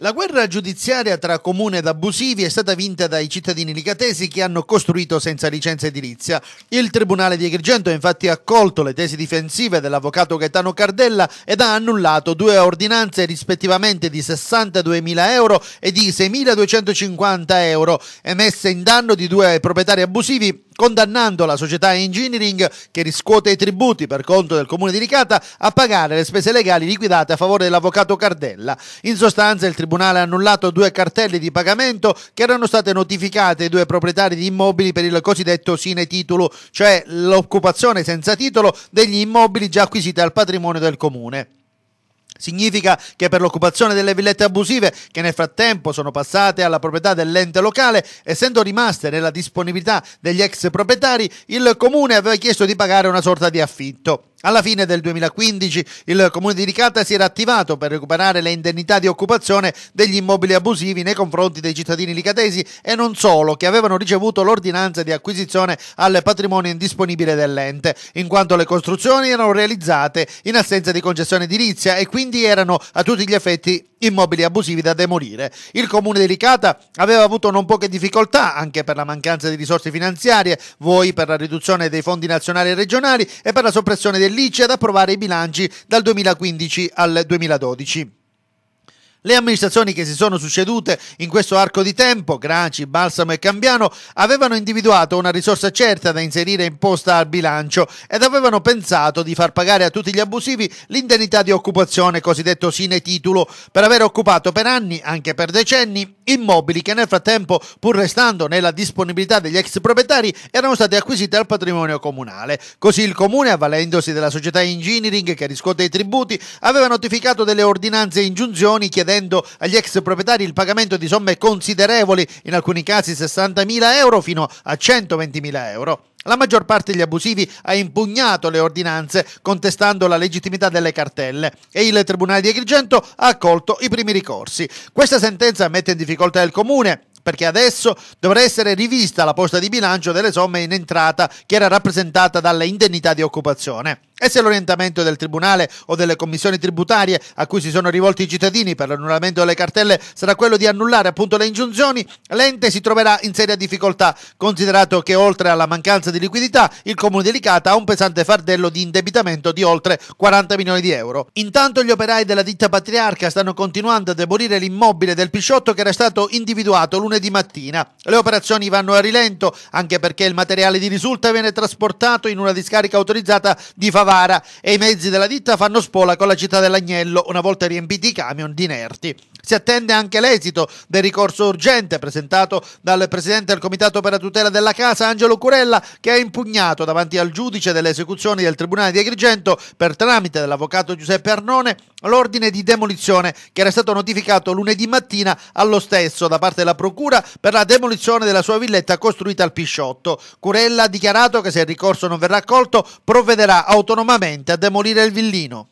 La guerra giudiziaria tra comune ed abusivi è stata vinta dai cittadini licatesi che hanno costruito senza licenza edilizia. Il Tribunale di Agrigento ha infatti accolto le tesi difensive dell'avvocato Gaetano Cardella ed ha annullato due ordinanze rispettivamente di 62.000 euro e di 6.250 euro emesse in danno di due proprietari abusivi condannando la società Engineering, che riscuote i tributi per conto del comune di Ricata, a pagare le spese legali liquidate a favore dell'avvocato Cardella. In sostanza, il tribunale ha annullato due cartelle di pagamento che erano state notificate ai due proprietari di immobili per il cosiddetto sine titolo, cioè l'occupazione senza titolo degli immobili già acquisiti al patrimonio del comune. Significa che per l'occupazione delle villette abusive, che nel frattempo sono passate alla proprietà dell'ente locale, essendo rimaste nella disponibilità degli ex proprietari, il comune aveva chiesto di pagare una sorta di affitto. Alla fine del 2015 il comune di Ricata si era attivato per recuperare le indennità di occupazione degli immobili abusivi nei confronti dei cittadini licatesi e non solo, che avevano ricevuto l'ordinanza di acquisizione al patrimonio indisponibile dell'ente, in quanto le costruzioni erano realizzate in assenza di concessione edilizia e quindi erano a tutti gli effetti immobili abusivi da demolire. Il comune di Ricata aveva avuto non poche difficoltà anche per la mancanza di risorse finanziarie, voi per la riduzione dei fondi nazionali e regionali e per la soppressione degli lì c'è da approvare i bilanci dal 2015 al 2012. Le amministrazioni che si sono succedute in questo arco di tempo, Graci, Balsamo e Cambiano, avevano individuato una risorsa certa da inserire in posta al bilancio ed avevano pensato di far pagare a tutti gli abusivi l'indennità di occupazione, cosiddetto sine titulo, per aver occupato per anni, anche per decenni, immobili che nel frattempo, pur restando nella disponibilità degli ex proprietari, erano state acquisite al patrimonio comunale. Così il comune, avvalendosi della società Engineering che riscuote i tributi, aveva notificato delle ordinanze e ingiunzioni chiedendo chiedendo agli ex proprietari il pagamento di somme considerevoli, in alcuni casi 60.000 euro fino a 120.000 euro. La maggior parte degli abusivi ha impugnato le ordinanze contestando la legittimità delle cartelle e il Tribunale di Agrigento ha accolto i primi ricorsi. Questa sentenza mette in difficoltà il Comune perché adesso dovrà essere rivista la posta di bilancio delle somme in entrata che era rappresentata dalle indennità di occupazione. E se l'orientamento del Tribunale o delle commissioni tributarie a cui si sono rivolti i cittadini per l'annullamento delle cartelle sarà quello di annullare appunto le ingiunzioni, l'ente si troverà in seria difficoltà, considerato che oltre alla mancanza di liquidità il Comune di Licata ha un pesante fardello di indebitamento di oltre 40 milioni di euro. Intanto gli operai della ditta Patriarca stanno continuando a demolire l'immobile del Pisciotto che era stato individuato lunedì lunedì mattina. Le operazioni vanno a rilento anche perché il materiale di risulta viene trasportato in una discarica autorizzata di Favara e i mezzi della ditta fanno spola con la città dell'Agnello una volta riempiti i camion di inerti. Si attende anche l'esito del ricorso urgente presentato dal Presidente del Comitato per la tutela della casa, Angelo Curella, che ha impugnato davanti al giudice delle esecuzioni del Tribunale di Agrigento, per tramite dell'avvocato Giuseppe Arnone, l'ordine di demolizione che era stato notificato lunedì mattina allo stesso da parte della Procura per la demolizione della sua villetta costruita al Pisciotto. Curella ha dichiarato che se il ricorso non verrà accolto provvederà autonomamente a demolire il villino.